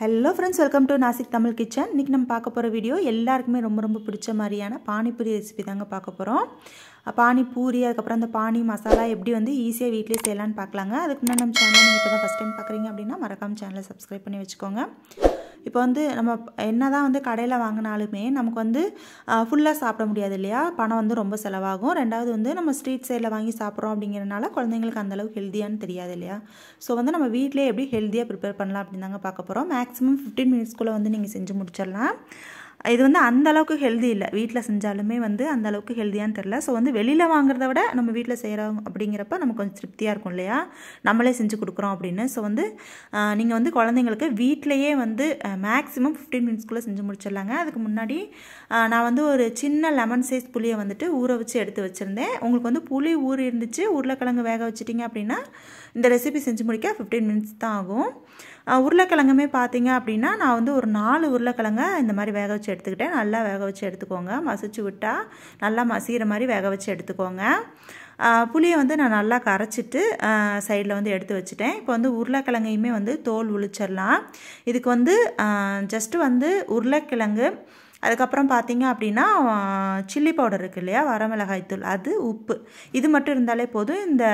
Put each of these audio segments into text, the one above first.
hello friends welcome to Nashik Tamil kitchen இன்றைக்கி நம்ம பார்க்க போகிற வீடியோ எல்லாருக்குமே ரொம்ப ரொம்ப பிடிச்ச மாதிரியான பானிபூரி ரெசிபி தாங்க பார்க்க போகிறோம் பானி பூரி அதுக்கப்புறம் அந்த பானி மசாலா எப்படி வந்து ஈஸியாக வீட்லேயே செய்யலான்னு பார்க்கலாங்க அதுக்கு முன்னாடி நம்ம சேனல் நீங்கள் இப்போ தான் ஃபஸ்ட் டைம் பார்க்குறீங்க அப்படின்னா மறக்காமல் சேனலை சப்ஸ்கிரைப் பண்ணி வச்சுக்கோங்க இப்போ வந்து நம்ம என்ன தான் வந்து கடையில் வாங்கினாலுமே நமக்கு வந்து ஃபுல்லாக சாப்பிட முடியாது இல்லையா பணம் வந்து ரொம்ப செலவாகும் ரெண்டாவது வந்து நம்ம ஸ்ட்ரீட் சைடில் வாங்கி சாப்பிட்றோம் அப்படிங்கிறனால குழந்தைங்களுக்கு அந்தளவுக்கு ஹெல்த்தியானு தெரியாது இல்லையா ஸோ வந்து நம்ம வீட்டிலே எப்படி ஹெல்த்தியாக ப்ரிப்பேர் பண்ணலாம் அப்படின்னு தாங்க பார்க்க போகிறோம் மேக்ஸிமம் ஃபிஃப்டீன் மினிட்ஸ்க்குள்ளே வந்து நீங்கள் செஞ்சு முடிச்சிடலாம் இது வந்து அந்த அளவுக்கு ஹெல்தி இல்லை வீட்டில் செஞ்சாலுமே வந்து அந்த அளவுக்கு ஹெல்தியான்னு தெரில ஸோ வந்து வெளியில் வாங்குறத விட நம்ம வீட்டில் செய்கிறோம் அப்படிங்கிறப்ப நமக்கு கொஞ்சம் திருப்தியாக இருக்கும் இல்லையா நம்மளே செஞ்சு கொடுக்குறோம் அப்படின்னு ஸோ வந்து நீங்கள் வந்து குழந்தைங்களுக்கு வீட்டிலையே வந்து மேக்ஸிமம் ஃபிஃப்டீன் மினிட்ஸ்க்குள்ளே செஞ்சு முடிச்சிடலாங்க அதுக்கு முன்னாடி நான் வந்து ஒரு சின்ன லெமன் சைஸ் புளியை வந்துட்டு ஊற வச்சு எடுத்து வச்சுருந்தேன் உங்களுக்கு வந்து புளி ஊறி இருந்துச்சு உருளைக்கிழங்கு வேக வச்சுட்டிங்க அப்படின்னா இந்த ரெசிபி செஞ்சு முடிக்க ஃபிஃப்டீன் மினிட்ஸ் தான் ஆகும் உருளைக்கிழங்குமே பார்த்தீங்க அப்படின்னா நான் வந்து ஒரு நாலு உருளைக்கிழங்க இந்த மாதிரி வேக வச்சு எடுத்துக்கிட்டேன் நல்லா வேக வச்சு எடுத்துக்கோங்க மசிச்சு விட்டால் நல்லா மசிகிற மாதிரி வேக வச்சு எடுத்துக்கோங்க புளியை வந்து நான் நல்லா கரைச்சிட்டு சைடில் வந்து எடுத்து வச்சுட்டேன் இப்போ வந்து உருளைக்கிழங்கையுமே வந்து தோல் உளிச்சிடலாம் இதுக்கு வந்து ஜஸ்ட்டு வந்து உருளைக்கிழங்கு அதுக்கப்புறம் பார்த்தீங்க அப்படின்னா சில்லி பவுடர் இருக்குது இல்லையா வரமிளகாய் தூள் அது உப்பு இது மட்டும் இருந்தாலே போதும் இந்த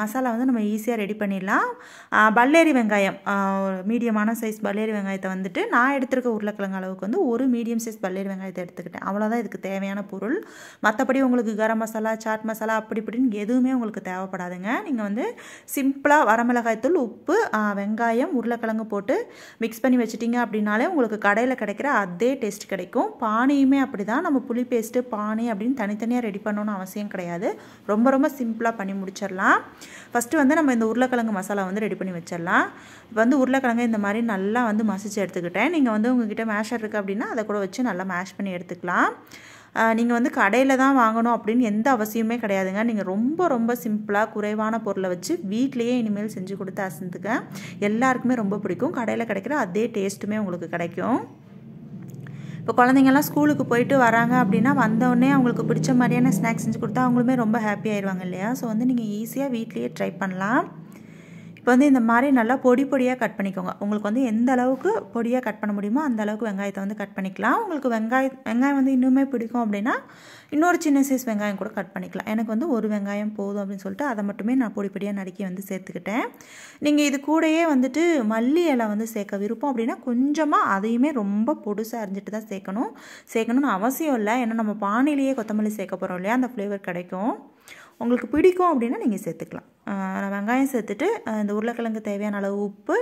மசாலா வந்து நம்ம ஈஸியாக ரெடி பண்ணிடலாம் பல்லேரி வெங்காயம் மீடியமான சைஸ் பல்லேரி வெங்காயத்தை வந்துட்டு நான் எடுத்திருக்க உருளைக்கிழங்கு அளவுக்கு வந்து ஒரு மீடியம் சைஸ் பல்லேரி வெங்காயத்தை எடுத்துக்கிட்டேன் அவ்வளோதான் இதுக்கு தேவையான பொருள் மற்றபடி உங்களுக்கு கரம் மசாலா சாட் மசாலா அப்படி இப்படின்னு எதுவுமே உங்களுக்கு தேவைப்படாதுங்க நீங்கள் வந்து சிம்பிளாக வரமிளகாய் தூள் உப்பு வெங்காயம் உருளைக்கிழங்கு போட்டு மிக்ஸ் பண்ணி வச்சுட்டிங்க அப்படின்னாலே உங்களுக்கு கடையில் கிடைக்கிற அதே டேஸ்ட் கிடைக்கும் இருக்கும் பானையுமே அப்படி தான் நம்ம புளி பேஸ்ட்டு பானை அப்படின்னு தனித்தனியாக ரெடி பண்ணணும்னு அவசியம் கிடையாது ரொம்ப ரொம்ப சிம்பிளாக பண்ணி முடிச்சிடலாம் ஃபஸ்ட்டு வந்து நம்ம இந்த உருளைக்கிழங்கு மசாலா வந்து ரெடி பண்ணி வச்சிடலாம் இப்போ வந்து உருளைக்கிழங்கு இந்த மாதிரி நல்லா வந்து மசிச்சு எடுத்துக்கிட்டேன் நீங்கள் வந்து உங்ககிட்ட மேஷர் இருக்குது அப்படின்னா அதை கூட வச்சு நல்லா மேஷ் பண்ணி எடுத்துக்கலாம் நீங்கள் வந்து கடையில் தான் வாங்கணும் அப்படின்னு எந்த அவசியமே கிடையாதுங்க நீங்கள் ரொம்ப ரொம்ப சிம்பிளாக குறைவான பொருளை வச்சு வீட்லேயே இனிமேல் செஞ்சு கொடுத்து அசந்துக்க எல்லாருக்குமே ரொம்ப பிடிக்கும் கடையில் கிடைக்கிற அதே டேஸ்ட்டுமே உங்களுக்கு கிடைக்கும் இப்போ குழந்தைங்கள்லாம் ஸ்கூலுக்கு போயிட்டு வராங்க அப்படின்னா வந்தோடனே அவங்களுக்கு பிடிச்ச மாதிரியான ஸ்நாக்ஸ் செஞ்சு கொடுத்தா அவங்களுமே ரொம்ப ஹாப்பி ஆயிடுவாங்க இல்லையா ஸோ வந்து நீங்கள் ஈஸியாக வீட்லேயே ட்ரை பண்ணலாம் இப்போ வந்து இந்த மாதிரி நல்லா பொடி பொடியாக கட் பண்ணிக்கோங்க உங்களுக்கு வந்து எந்த அளவுக்கு பொடியாக கட் பண்ண முடியுமோ அந்த அளவுக்கு வெங்காயத்தை வந்து கட் பண்ணிக்கலாம் உங்களுக்கு வெங்காயம் வெங்காயம் வந்து இன்னுமே பிடிக்கும் அப்படின்னா இன்னொரு சின்ன சைஸ் வெங்காயம் கூட கட் பண்ணிக்கலாம் எனக்கு வந்து ஒரு வெங்காயம் போதும் அப்படின்னு சொல்லிட்டு அதை மட்டுமே நான் பொடி பொடியாக நறுக்கி வந்து சேர்த்துக்கிட்டேன் நீங்கள் இது கூடயே வந்துட்டு மல்லி இலை வந்து சேர்க்க விருப்பம் அப்படின்னா கொஞ்சமாக அதையுமே ரொம்ப பொடுசாக அரிஞ்சிட்டு தான் சேர்க்கணும் சேர்க்கணும்னு அவசியம் இல்லை ஏன்னா நம்ம பானையிலேயே கொத்தமல்லி சேர்க்க போகிறோம் இல்லையா அந்த ஃப்ளேவர் கிடைக்கும் உங்களுக்கு பிடிக்கும் அப்படின்னா நீங்கள் சேர்த்துக்கலாம் வெங்காயம் சேர்த்துட்டு இந்த உருளைக்கிழங்கு தேவையான அளவு உப்பு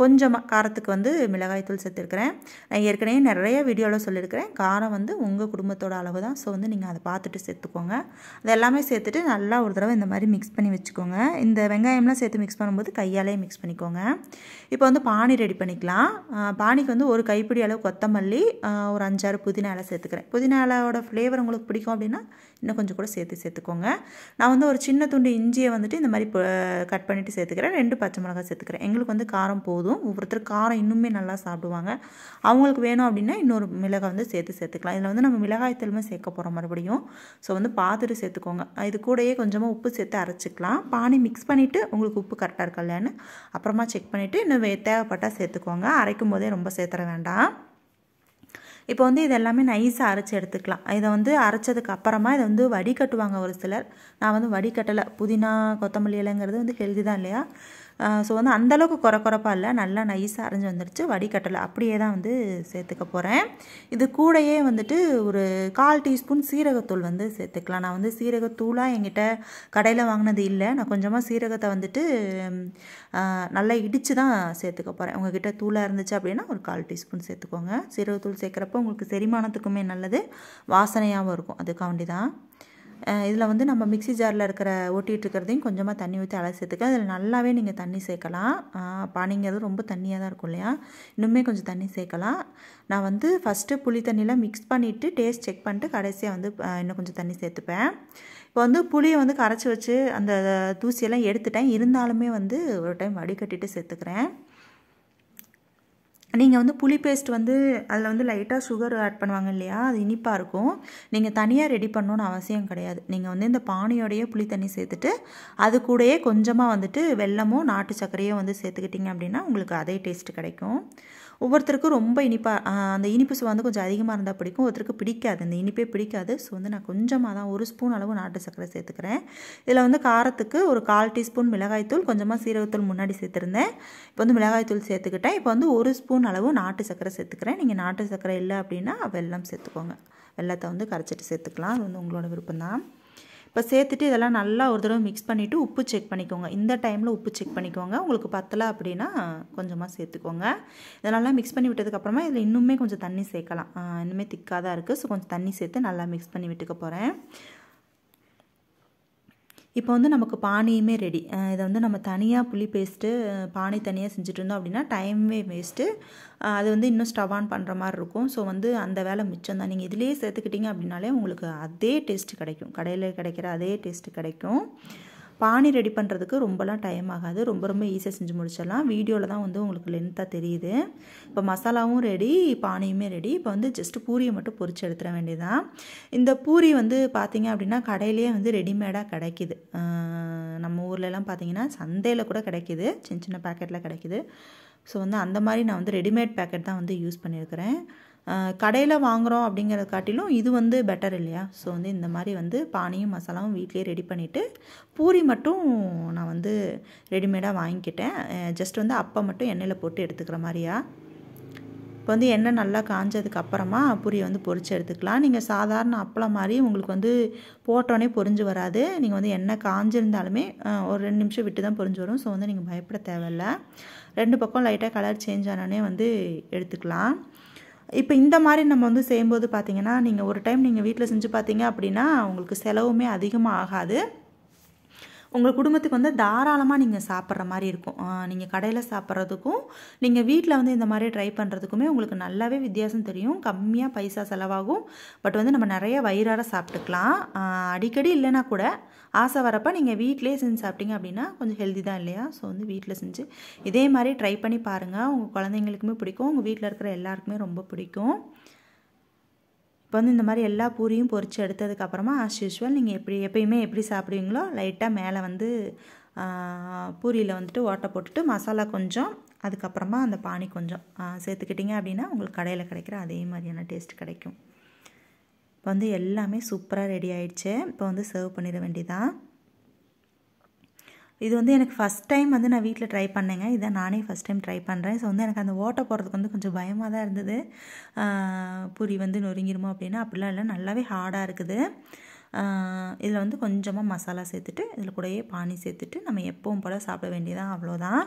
கொஞ்சமாக காரத்துக்கு வந்து மிளகாய்த்தூள் சேர்த்துருக்குறேன் நான் ஏற்கனவே நிறைய வீடியோவில் சொல்லியிருக்கிறேன் காரம் வந்து உங்கள் குடும்பத்தோட அளவு தான் ஸோ வந்து நீங்கள் அதை பார்த்துட்டு சேர்த்துக்கோங்க அது எல்லாமே சேர்த்துட்டு நல்லா ஒரு தடவை இந்த மாதிரி மிக்ஸ் பண்ணி வச்சுக்கோங்க இந்த வெங்காயம்லாம் சேர்த்து மிக்ஸ் பண்ணும்போது கையாலே மிக்ஸ் பண்ணிக்கோங்க இப்போ வந்து பானி ரெடி பண்ணிக்கலாம் பானிக்கு வந்து ஒரு கைப்பிடி அளவு கொத்தமல்லி ஒரு அஞ்சாறு புதினாலை சேர்த்துக்கிறேன் புதினாலோட ஃப்ளேவர் உங்களுக்கு பிடிக்கும் அப்படின்னா இன்னும் கொஞ்சம் கூட சேர்த்து சேர்த்துக்கோங்க நான் வந்து ஒரு சின்ன துண்டு இஞ்சியை வந்துட்டு இந்த மாதிரி கட் பண்ணிவிட்டு சேர்த்துக்கிறேன் ரெண்டு பச்சை மிளகாய் சேர்த்துக்கிறேன் எங்களுக்கு வந்து காரம் போதும் ஒவ்வொருத்தர் காரம் இன்னுமே நல்லா சாப்பிடுவாங்க அவங்களுக்கு வேணும் அப்படின்னா இன்னொரு மிளகாய் வந்து சேர்த்து சேர்த்துக்கலாம் இதில் வந்து நம்ம மிளகாய் தூளுமே சேர்க்க போகிறோம் மறுபடியும் ஸோ வந்து பார்த்துட்டு சேர்த்துக்கோங்க இது கூடயே கொஞ்சமாக உப்பு சேர்த்து அரைச்சிக்கலாம் பானி மிக்ஸ் பண்ணிவிட்டு உங்களுக்கு உப்பு கரெக்டாக இருக்கலான்னு அப்புறமா செக் பண்ணிவிட்டு இன்னும் தேவைப்பட்டால் சேர்த்துக்கோங்க அரைக்கும் போதே ரொம்ப சேர்த்துற வேண்டாம் இப்போ வந்து இது எல்லாமே நைஸாக அரைச்சி எடுத்துக்கலாம் இதை வந்து அரைச்சதுக்கு அப்புறமா இதை வந்து வடிகட்டுவாங்க ஒரு சிலர் நான் வந்து வடிகட்டலை புதினா கொத்தமல்லி இலைங்கிறது வந்து ஹெல்தி தான் இல்லையா ஸோ வந்து அந்தளவுக்கு குறை குறைப்பாக இல்லை நல்லா நைஸாக அரைஞ்சி வந்துடுச்சு வடிகட்டலை அப்படியே தான் வந்து சேர்த்துக்க போகிறேன் இது கூடையே வந்துட்டு ஒரு கால் டீஸ்பூன் சீரகத்தூள் வந்து சேர்த்துக்கலாம் நான் வந்து சீரகத்தூளாக எங்கிட்ட கடையில் வாங்கினது இல்லை நான் கொஞ்சமாக சீரகத்தை வந்துட்டு நல்லா இடித்து தான் சேர்த்துக்க போகிறேன் உங்ககிட்ட தூளாக இருந்துச்சு அப்படின்னா ஒரு கால் டீஸ்பூன் சேர்த்துக்கோங்க சீரகத்தூள் சேர்க்குறப்போ உங்களுக்கு செரிமானத்துக்குமே நல்லது வாசனையாகவும் இருக்கும் அதுக்காண்டி தான் இதில் வந்து நம்ம மிக்சி ஜாரில் இருக்கிற ஓட்டிகிட்டு இருக்கிறதையும் கொஞ்சமாக தண்ணி ஊற்றி சேர்த்துக்க அதில் நல்லாவே நீங்கள் தண்ணி சேர்க்கலாம் பானைங்கிறது ரொம்ப தண்ணியாக தான் இருக்கும் இல்லையா இன்னுமே கொஞ்சம் தண்ணி சேர்க்கலாம் நான் வந்து ஃபஸ்ட்டு புளி தண்ணியெலாம் மிக்ஸ் பண்ணிவிட்டு டேஸ்ட் செக் பண்ணிட்டு கடைசியாக வந்து இன்னும் கொஞ்சம் தண்ணி சேர்த்துப்பேன் இப்போ வந்து புளியை வந்து கரைச்சி வச்சு அந்த தூசியெல்லாம் எடுத்துட்டேன் இருந்தாலுமே வந்து ஒரு டைம் வடிகட்டிட்டு சேர்த்துக்கிறேன் நீங்கள் வந்து புளி பேஸ்ட் வந்து அதில் வந்து லைட்டாக சுகர் ஆட் பண்ணுவாங்க இல்லையா அது இனிப்பாக இருக்கும் நீங்கள் தனியாக ரெடி பண்ணணுன்னு அவசியம் கிடையாது நீங்கள் வந்து இந்த பானையோடையே புளி தண்ணி சேர்த்துட்டு அது கூடயே கொஞ்சமாக வந்துட்டு வெள்ளமும் நாட்டு சர்க்கரையும் வந்து சேர்த்துக்கிட்டிங்க அப்படின்னா உங்களுக்கு அதே டேஸ்ட் கிடைக்கும் ஒவ்வொருத்தருக்கும் ரொம்ப இனிப்பாக அந்த இனிப்பு சுவை வந்து கொஞ்சம் அதிகமாக இருந்தால் பிடிக்கும் ஒருத்தருக்கு பிடிக்காது அந்த இனிப்பே பிடிக்காது ஸோ வந்து நான் கொஞ்சமாக தான் ஒரு ஸ்பூன் அளவு நாட்டு சர்க்கரை சேர்த்துக்கிறேன் இதில் வந்து காரத்துக்கு ஒரு கால் டீஸ்பூன் மிளகாய்த்தூள் கொஞ்சமாக சீரகத்தூள் முன்னாடி சேர்த்துருந்தேன் இப்போ வந்து மிளகாய்த்தூள் சேர்த்துக்கிட்டேன் இப்போ வந்து ஒரு ஸ்பூன் அளவு நாட்டு சர்க்கரை சேர்த்துக்கிறேன் நீங்கள் நாட்டு சர்க்கரை இல்லை அப்படின்னா வெல்லம் சேர்த்துக்கோங்க வெள்ளத்தை வந்து கரைச்சிட்டு சேர்த்துக்கலாம் அது வந்து உங்களோட விருப்பம்தான் இப்போ சேர்த்துட்டு இதெல்லாம் நல்லா ஒரு தடவை மிக்ஸ் பண்ணிவிட்டு உப்பு செக் பண்ணிக்கோங்க இந்த டைமில் உப்பு செக் பண்ணிக்கோங்க உங்களுக்கு பத்தலை அப்படின்னா கொஞ்சமாக சேர்த்துக்கோங்க இதை நல்லா மிக்ஸ் பண்ணி விட்டதுக்கப்புறமா இதில் இன்னுமே கொஞ்சம் தண்ணி சேர்க்கலாம் இன்னுமே திக்காக தான் இருக்குது ஸோ கொஞ்சம் தண்ணி சேர்த்து நல்லா மிக்ஸ் பண்ணி விட்டுக்க போகிறேன் இப்போ வந்து நமக்கு பானையுமே ரெடி இதை வந்து நம்ம தனியாக புளி பேஸ்ட்டு பானை தனியாக செஞ்சுட்டு இருந்தோம் அப்படின்னா டைமே வேஸ்ட்டு அது வந்து இன்னும் ஸ்டவ் ஆன் பண்ணுற மாதிரி இருக்கும் ஸோ வந்து அந்த வேலை மிச்சம் தான் நீங்கள் இதிலேயே சேர்த்துக்கிட்டிங்க அப்படின்னாலே உங்களுக்கு அதே டேஸ்ட்டு கிடைக்கும் கடையில் கிடைக்கிற அதே டேஸ்ட்டு கிடைக்கும் பானி ரெடி பண்ணுறதுக்கு ரொம்பலாம் டைம் ஆகாது ரொம்ப ரொம்ப ஈஸியாக செஞ்சு முடிச்சிடலாம் வீடியோவில் தான் வந்து உங்களுக்கு லென்த்தாக தெரியுது இப்போ மசாலாவும் ரெடி பானியுமே ரெடி இப்போ வந்து ஜஸ்ட்டு பூரியை மட்டும் பொறிச்சு எடுத்துட வேண்டியதுதான் இந்த பூரி வந்து பார்த்திங்க அப்படின்னா கடையிலேயே வந்து ரெடிமேடாக கிடைக்கிது நம்ம ஊர்லலாம் பார்த்திங்கன்னா சந்தையில் கூட கிடைக்கிது சின்ன சின்ன பேக்கெட்டில் கிடைக்கிது ஸோ வந்து அந்த மாதிரி நான் வந்து ரெடிமேட் பேக்கெட் தான் வந்து யூஸ் பண்ணியிருக்கிறேன் கடையில் வாங்குகிறோம் அப்படிங்கிறத காட்டிலும் இது வந்து பெட்டர் இல்லையா ஸோ வந்து இந்த மாதிரி வந்து பானியும் மசாலாவும் வீட்லேயே ரெடி பண்ணிவிட்டு பூரி மட்டும் நான் வந்து ரெடிமேடாக வாங்கிக்கிட்டேன் ஜஸ்ட் வந்து அப்போ மட்டும் எண்ணெயில் போட்டு எடுத்துக்கிற மாதிரியா இப்போ வந்து எண்ணெய் நல்லா காஞ்சதுக்கு அப்புறமா பூரியை வந்து பொறிச்சு எடுத்துக்கலாம் நீங்கள் சாதாரண அப்பளம் மாதிரி உங்களுக்கு வந்து போட்டோன்னே பொரிஞ்சு வராது நீங்கள் வந்து எண்ணெய் காஞ்சிருந்தாலுமே ஒரு ரெண்டு நிமிஷம் விட்டு தான் பொரிஞ்சு வரும் ஸோ வந்து நீங்கள் பயப்பட தேவையில்லை ரெண்டு பக்கம் லைட்டாக கலர் சேஞ்ச் ஆனோடனே வந்து எடுத்துக்கலாம் இப்போ இந்த மாதிரி நம்ம வந்து செய்யும்போது பார்த்தீங்கன்னா நீங்கள் ஒரு டைம் நீங்கள் வீட்டில் செஞ்சு பார்த்தீங்க அப்படின்னா உங்களுக்கு செலவுமே அதிகமாக ஆகாது உங்கள் குடும்பத்துக்கு வந்து தாராளமாக நீங்கள் சாப்பிட்ற மாதிரி இருக்கும் நீங்கள் கடையில் சாப்பிட்றதுக்கும் நீங்கள் வீட்டில் வந்து இந்த மாதிரி ட்ரை பண்ணுறதுக்குமே உங்களுக்கு நல்லாவே வித்தியாசம் தெரியும் கம்மியாக பைசா செலவாகும் பட் வந்து நம்ம நிறைய வயிறார சாப்பிட்டுக்கலாம் அடிக்கடி இல்லைனா கூட ஆசை வரப்போ நீங்கள் வீட்டிலே செஞ்சு சாப்பிட்டீங்க அப்படின்னா கொஞ்சம் ஹெல்தி தான் இல்லையா ஸோ வந்து வீட்டில் செஞ்சு இதே மாதிரி ட்ரை பண்ணி பாருங்கள் உங்கள் குழந்தைங்களுக்குமே பிடிக்கும் உங்கள் வீட்டில் இருக்கிற எல்லாருக்குமே ரொம்ப பிடிக்கும் இப்போ வந்து இந்த மாதிரி எல்லா பூரியும் பொறிச்சு எடுத்ததுக்கப்புறமா ஆஸ் யூஸ்வல் நீங்கள் எப்படி எப்பயுமே எப்படி சாப்பிடுவீங்களோ லைட்டாக மேலே வந்து பூரியில் வந்துட்டு ஓட்டை போட்டுட்டு மசாலா கொஞ்சம் அதுக்கப்புறமா அந்த பானி கொஞ்சம் சேர்த்துக்கிட்டீங்க அப்படின்னா உங்களுக்கு கடையில் கிடைக்கிற அதே மாதிரியான டேஸ்ட் கிடைக்கும் இப்போ வந்து எல்லாமே சூப்பராக ரெடி ஆயிடுச்சு இப்போ வந்து சர்வ் பண்ணிட வேண்டியதான் இது வந்து எனக்கு ஃபஸ்ட் டைம் வந்து நான் வீட்டில் ட்ரை பண்ணேங்க இதை நானே ஃபஸ்ட் டைம் ட்ரை பண்ணுறேன் ஸோ வந்து எனக்கு அந்த ஓட்டை போடுறதுக்கு வந்து கொஞ்சம் பயமாக தான் இருந்தது புரி வந்து நொறுங்கிருமோ அப்படின்னா அப்படிலாம் இல்லை நல்லாவே ஹார்டாக இருக்குது இதில் வந்து கொஞ்சமாக மசாலா சேர்த்துட்டு இதில் கூடயே பானி சேர்த்துட்டு நம்ம எப்பவும் போல் சாப்பிட வேண்டியதான் அவ்வளோதான்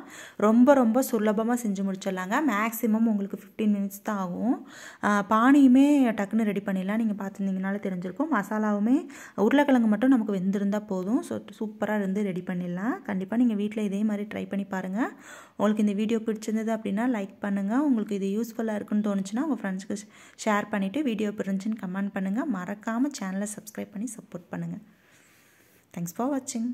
ரொம்ப ரொம்ப சுலபமாக செஞ்சு முடிச்சிடலாங்க மேக்ஸிமம் உங்களுக்கு ஃபிஃப்டீன் மினிட்ஸ் தான் ஆகும் பானியுமே டக்குன்னு ரெடி பண்ணிடலாம் நீங்கள் பார்த்துருந்தீங்கனால தெரிஞ்சிருக்கும் மசாலாவுமே உருளைக்கிழங்கு மட்டும் நமக்கு வெந்திருந்தால் போதும் ஸோ சூப்பராக இருந்து ரெடி பண்ணிடலாம் கண்டிப்பாக நீங்கள் வீட்டில் இதே மாதிரி ட்ரை பண்ணி பாருங்கள் உங்களுக்கு இந்த வீடியோ பிடிச்சிருந்தது அப்படின்னா லைக் பண்ணுங்கள் உங்களுக்கு இது யூஸ்ஃபுல்லாக இருக்குன்னு தோணுச்சுன்னா உங்கள் ஃப்ரெண்ட்ஸ்க்கு ஷேர் பண்ணிவிட்டு வீடியோ பிரிஞ்சுன்னு கமெண்ட் பண்ணுங்கள் மறக்காமல் சேனலை சப்ஸ்கிரைப் பண்ணி சப்போர்ட் பண்ணுங்கள் தேங்க்ஸ் ஃபார் வாட்சிங்